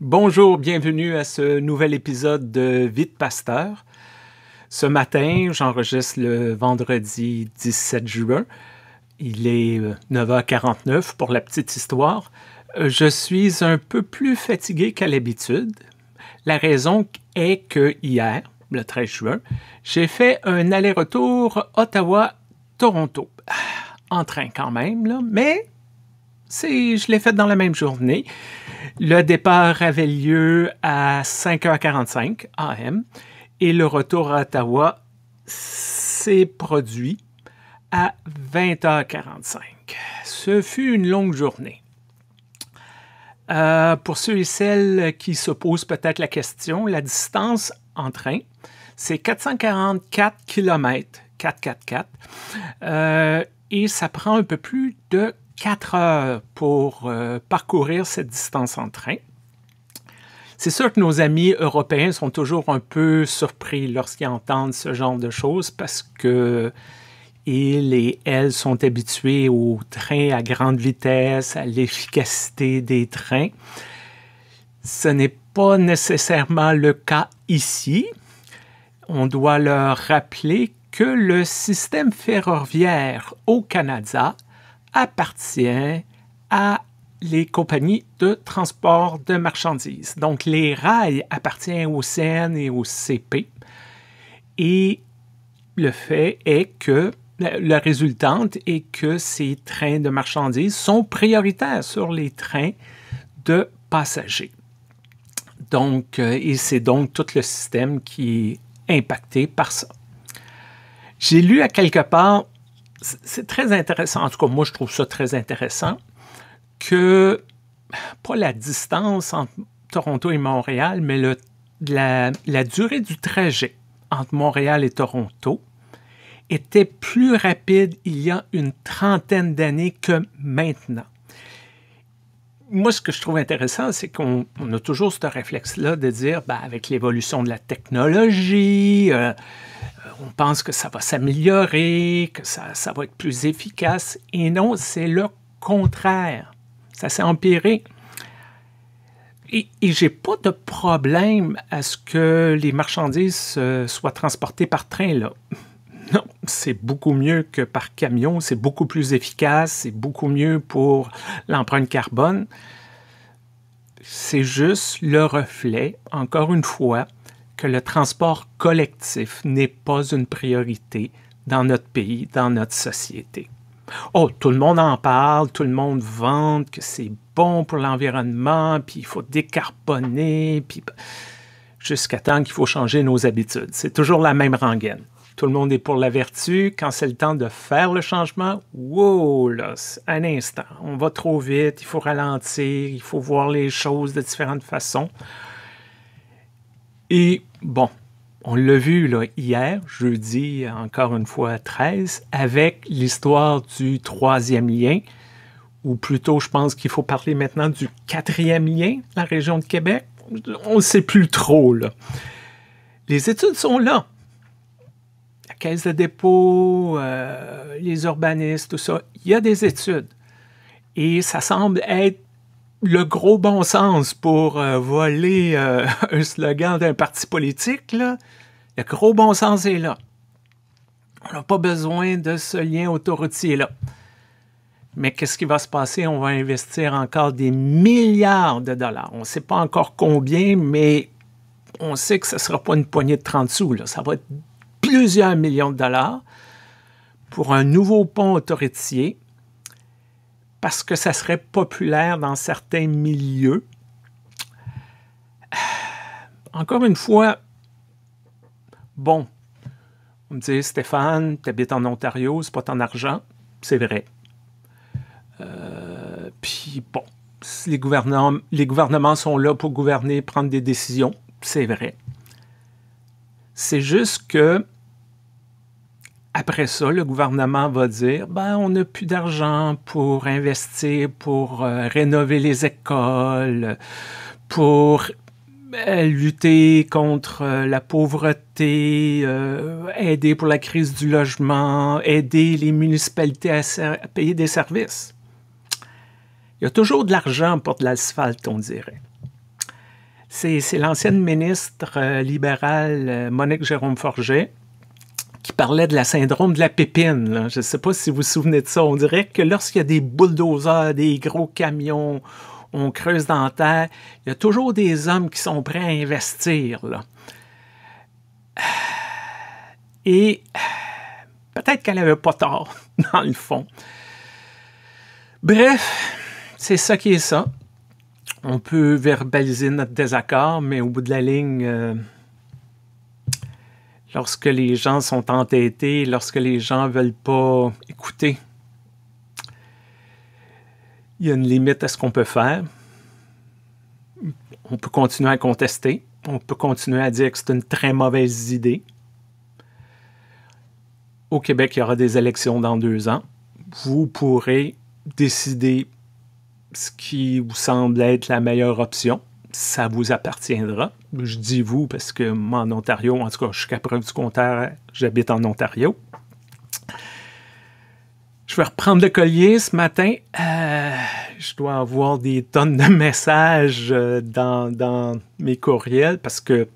Bonjour, bienvenue à ce nouvel épisode de Vite Pasteur. Ce matin, j'enregistre le vendredi 17 juin. Il est 9h49 euh, pour la petite histoire. Euh, je suis un peu plus fatigué qu'à l'habitude. La raison est que hier, le 13 juin, j'ai fait un aller-retour Ottawa-Toronto. Ah, en train quand même, là, mais je l'ai fait dans la même journée. Le départ avait lieu à 5h45 AM et le retour à Ottawa s'est produit à 20h45. Ce fut une longue journée. Euh, pour ceux et celles qui se posent peut-être la question, la distance en train, c'est 444 km, 444 et ça prend un peu plus de 4 heures pour euh, parcourir cette distance en train. C'est sûr que nos amis européens sont toujours un peu surpris lorsqu'ils entendent ce genre de choses parce que ils et elles sont habitués aux trains à grande vitesse, à l'efficacité des trains. Ce n'est pas nécessairement le cas ici. On doit leur rappeler que le système ferroviaire au Canada appartient à les compagnies de transport de marchandises. Donc, les rails appartiennent au CN et au CP. Et le fait est que la résultante est que ces trains de marchandises sont prioritaires sur les trains de passagers. Donc, euh, et c'est donc tout le système qui est impacté par ça. J'ai lu à quelque part, c'est très intéressant, en tout cas moi je trouve ça très intéressant, que pas la distance entre Toronto et Montréal, mais le, la, durée du trajet entre Montréal et Toronto était plus rapide il y a une trentaine d'années que maintenant moi, ce que je trouve intéressant, c'est qu'on a toujours ce réflexe-là de dire, ben, avec l'évolution de la technologie, euh, on pense que ça va s'améliorer, que ça, va être plus efficace. Et non, c'est le contraire. Ça s'est empiré. Et, et j'ai pas de problème à ce que les marchandises euh, soient transportées par train, là. Non, c'est beaucoup mieux que par camion, c'est beaucoup plus efficace, c'est beaucoup mieux pour l'empreinte carbone. C'est juste le reflet, encore une fois, que le transport collectif n'est pas une priorité dans notre pays, dans notre société. Oh, tout le monde en parle, tout le monde vante que c'est bon pour l'environnement, puis il faut décarboner, puis ben, jusqu'à temps qu'il faut changer nos habitudes. C'est toujours la même rengaine. Tout le monde est pour la vertu. Quand c'est le temps de faire le changement, wow, là, un instant, on va trop vite, il faut ralentir, il faut voir les choses de différentes façons. Et bon, on l'a vu là, hier, jeudi, encore une fois 13, avec l'histoire du troisième lien, ou plutôt je pense qu'il faut parler maintenant du quatrième lien, la région de Québec. On ne sait plus trop. Là. Les études sont là. La caisse de dépôt, euh, les urbanistes, tout ça, il y a des études. Et ça semble être le gros bon sens pour euh, voler euh, un slogan d'un parti politique, le gros bon sens est là. On n'a pas besoin de ce lien autoroutier-là. Mais qu'est-ce qui va se passer? On va investir encore des milliards de dollars. On ne sait pas encore combien, mais on sait que ce ne sera pas une poignée de 30 sous. Ça va être plusieurs millions de dollars pour un nouveau pont autoroutier parce que ça serait populaire dans certains milieux. Euh, encore une fois, bon, on me dit Stéphane, tu habites en Ontario, c'est pas ton argent. C'est vrai. Euh, puis bon, les les gouvernements sont là pour gouverner, prendre des décisions. C'est vrai. C'est juste que après ça, le gouvernement va dire ben, on n'a plus d'argent pour investir, pour euh, rénover les écoles, pour euh, lutter contre euh, la pauvreté, aider pour la crise du logement, aider les municipalités à, à payer des services. Il y a toujours de l'argent pour de l'asphalte, on dirait. C'est l'ancienne ministre libérale Monique Jérôme Forget qui parlait de la syndrome de la pépine. Je ne sais pas si vous vous souvenez de ça. On dirait que lorsqu'il y a des bulldozers, des gros camions, on creuse dans la terre, il y a toujours des hommes qui sont prêts à investir. Là. Et peut-être qu'elle n'avait pas tort, dans le fond. Bref, c'est ça qui est ça. On peut verbaliser notre désaccord, mais au bout de la ligne... Euh, lorsque les gens sont entêtés, lorsque les gens veulent pas écouter. Il y a une limite à ce qu'on peut faire. On peut continuer à contester, on peut continuer à dire que c'est une très mauvaise idée. Au Québec, il y aura des élections dans deux ans. Vous pourrez décider ce qui vous semble être la meilleure option ça vous appartiendra. Je dis vous parce que moi, en Ontario, en tout cas, je suis preuve du contraire, j'habite en Ontario. Je vais reprendre le collier ce matin. Euh, je dois avoir des tonnes de messages euh, dans, mes courriels parce que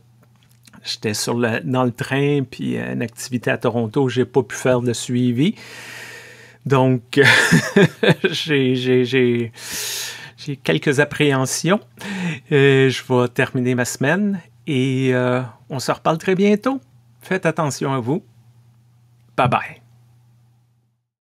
j'étais sur le, dans le train, puis euh, une activité à Toronto, j'ai pas pu faire de suivi. Donc, j'ai quelques appréhensions. Euh, je vais terminer ma semaine et euh, on se reparle très bientôt. Faites attention à vous. Bye bye.